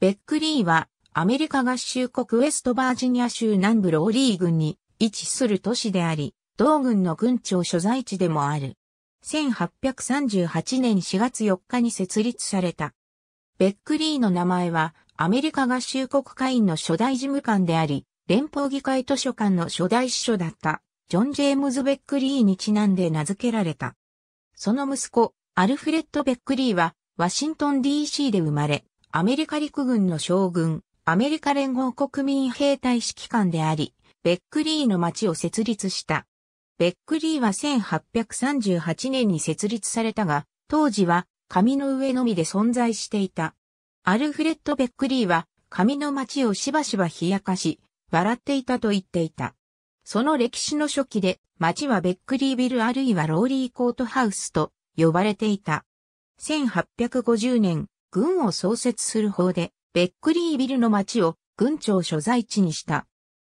ベックリーは、アメリカ合衆国ウェストバージニア州南部ローリー郡に位置する都市であり、同郡の郡庁所在地でもある。1838年4月4日に設立された。ベックリーの名前は、アメリカ合衆国会員の初代事務官であり、連邦議会図書館の初代司書だった、ジョン・ジェームズ・ベックリーにちなんで名付けられた。その息子、アルフレッド・ベックリーは、ワシントン DC で生まれ、アメリカ陸軍の将軍、アメリカ連合国民兵隊指揮官であり、ベックリーの町を設立した。ベックリーは1838年に設立されたが、当時は紙の上のみで存在していた。アルフレッド・ベックリーは紙の町をしばしば冷やかし、笑っていたと言っていた。その歴史の初期で、町はベックリービルあるいはローリーコートハウスと呼ばれていた。1850年、軍を創設する法で、ベックリービルの町を軍庁所在地にした。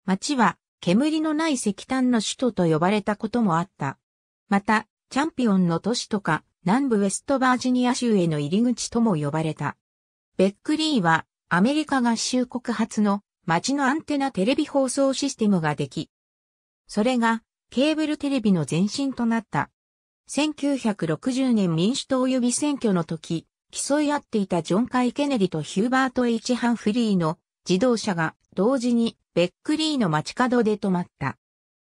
町は煙のない石炭の首都と呼ばれたこともあった。また、チャンピオンの都市とか、南部ウェストバージニア州への入り口とも呼ばれた。ベックリーは、アメリカ合衆国発の街のアンテナテレビ放送システムができ、それがケーブルテレビの前身となった。1960年民主党予備選挙の時、競い合っていたジョン・カイ・ケネディとヒューバート・ H・ ハンフリーの自動車が同時にベックリーの街角で止まった。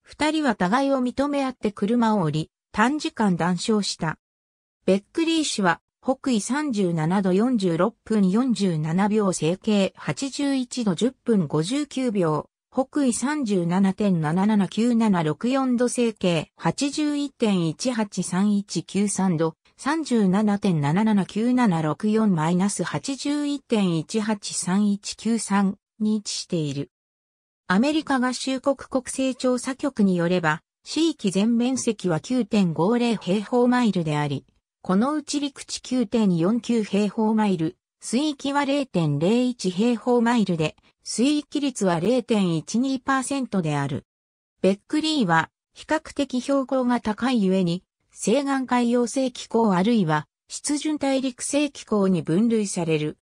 二人は互いを認め合って車を降り、短時間談笑した。ベックリー氏は北緯37度46分47秒整形81度10分59秒。北緯37.779764度整形81.183193度、37.77974-81.183193に位置している。アメリカ合衆国国勢調査局によれば、地域全面積は9.50平方マイルであり、このうち陸地9.49平方マイル、水域は0.01平方マイルで、水域率は0.12%である。ベックリーは比較的標高が高いゆえに西岸海洋性気候あるいは湿潤大陸性気候に分類される。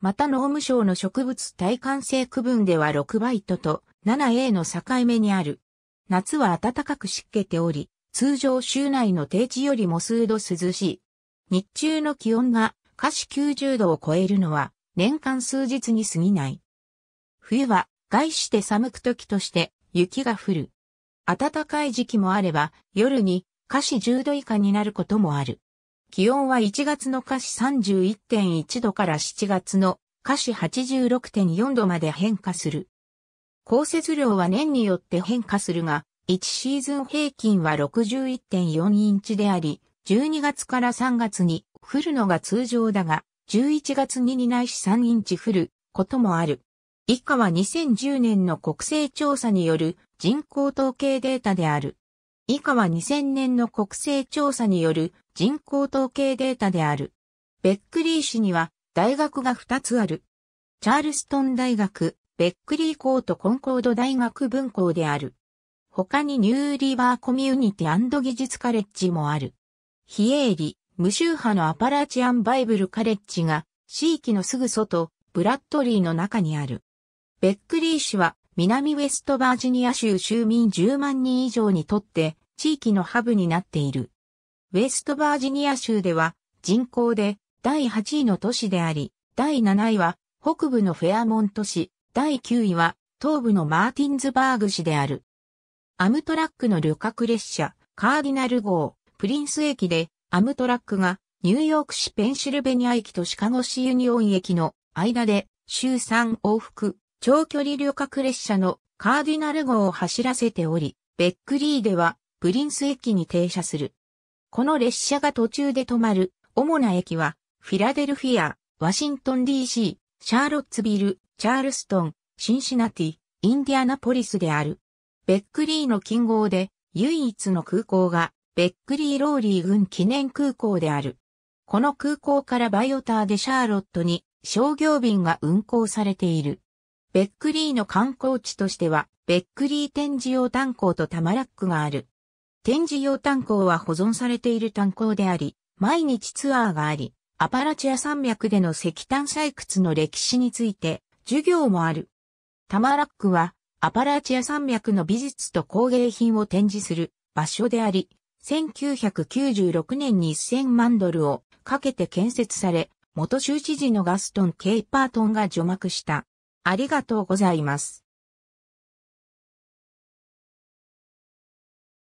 また農務省の植物耐寒性区分では6バイトと 7A の境目にある。夏は暖かく湿気ており、通常州内の低地よりも数度涼しい。日中の気温が下肢90度を超えるのは年間数日に過ぎない。冬は外して寒く時として雪が降る。暖かい時期もあれば夜に下肢10度以下になることもある。気温は1月の下肢31.1度から7月の下肢86.4度まで変化する。降雪量は年によって変化するが、1シーズン平均は61.4インチであり、12月から3月に降るのが通常だが、11月に2ないし3インチ降ることもある。以下は2010年の国勢調査による人口統計データである。以下は2000年の国勢調査による人口統計データである。ベックリー市には大学が2つある。チャールストン大学、ベックリー校とコンコード大学分校である。他にニューリバーコミュニティ技術カレッジもある。非営利、無宗派のアパラチアンバイブルカレッジが、地域のすぐ外、ブラッドリーの中にある。ベックリー市は、南ウェストバージニア州州民10万人以上にとって、地域のハブになっている。ウェストバージニア州では人口で第8位の都市であり、第7位は北部のフェアモント市、第9位は東部のマーティンズバーグ市である。アムトラックの旅客列車、カーディナル号、プリンス駅でアムトラックがニューヨーク市ペンシルベニア駅とシカゴ市ユニオン駅の間で週3往復長距離旅客列車のカーディナル号を走らせており、ベックリーではプリンス駅に停車する。この列車が途中で止まる主な駅は、フィラデルフィア、ワシントン DC、シャーロッツビル、チャールストン、シンシナティ、インディアナポリスである。ベックリーの近郊で唯一の空港がベックリーローリー軍記念空港である。この空港からバイオターでシャーロットに商業便が運航されている。ベックリーの観光地としては、ベックリー展示用炭鉱とタマラックがある。展示用炭鉱は保存されている炭鉱であり、毎日ツアーがあり、アパラチア山脈での石炭採掘の歴史について授業もある。タマラックはアパラチア山脈の美術と工芸品を展示する場所であり、1996年に1000万ドルをかけて建設され、元州知事のガストン・ケイパートンが除幕した。ありがとうございます。